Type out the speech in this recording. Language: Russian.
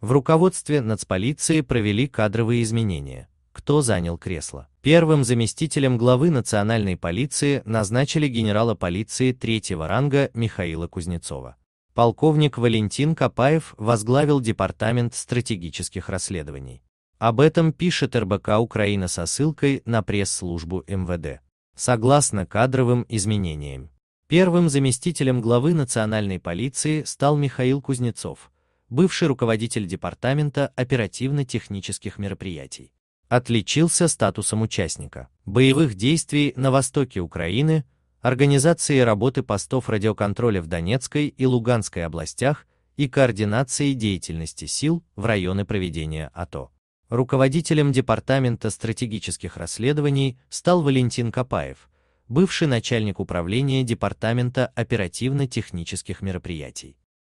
В руководстве нацполиции провели кадровые изменения. Кто занял кресло? Первым заместителем главы национальной полиции назначили генерала полиции третьего ранга Михаила Кузнецова. Полковник Валентин Копаев возглавил департамент стратегических расследований. Об этом пишет РБК Украина со ссылкой на пресс-службу МВД. Согласно кадровым изменениям, первым заместителем главы национальной полиции стал Михаил Кузнецов – бывший руководитель департамента оперативно-технических мероприятий. Отличился статусом участника боевых действий на востоке Украины, организации работы постов радиоконтроля в Донецкой и Луганской областях и координации деятельности сил в районы проведения АТО. Руководителем Департамента стратегических расследований стал Валентин Копаев, бывший начальник управления Департамента оперативно-технических мероприятий.